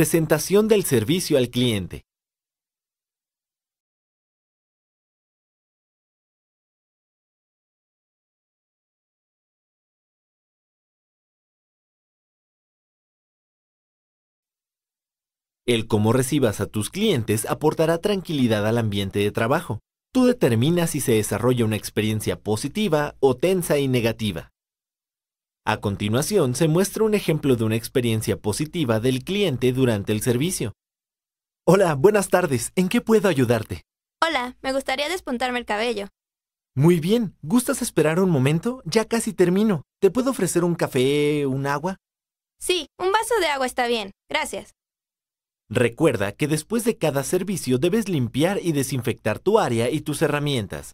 Presentación del servicio al cliente. El cómo recibas a tus clientes aportará tranquilidad al ambiente de trabajo. Tú determinas si se desarrolla una experiencia positiva o tensa y negativa. A continuación se muestra un ejemplo de una experiencia positiva del cliente durante el servicio. Hola, buenas tardes. ¿En qué puedo ayudarte? Hola, me gustaría despuntarme el cabello. Muy bien. ¿Gustas esperar un momento? Ya casi termino. ¿Te puedo ofrecer un café, un agua? Sí, un vaso de agua está bien. Gracias. Recuerda que después de cada servicio debes limpiar y desinfectar tu área y tus herramientas.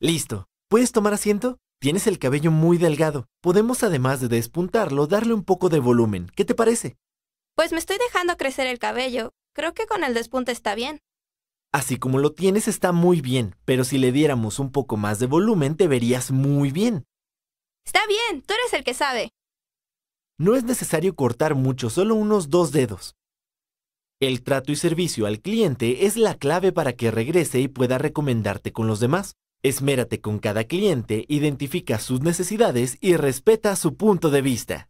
Listo. ¿Puedes tomar asiento? Tienes el cabello muy delgado. Podemos, además de despuntarlo, darle un poco de volumen. ¿Qué te parece? Pues me estoy dejando crecer el cabello. Creo que con el despunte está bien. Así como lo tienes está muy bien, pero si le diéramos un poco más de volumen te verías muy bien. Está bien, tú eres el que sabe. No es necesario cortar mucho, solo unos dos dedos. El trato y servicio al cliente es la clave para que regrese y pueda recomendarte con los demás. Esmérate con cada cliente, identifica sus necesidades y respeta su punto de vista.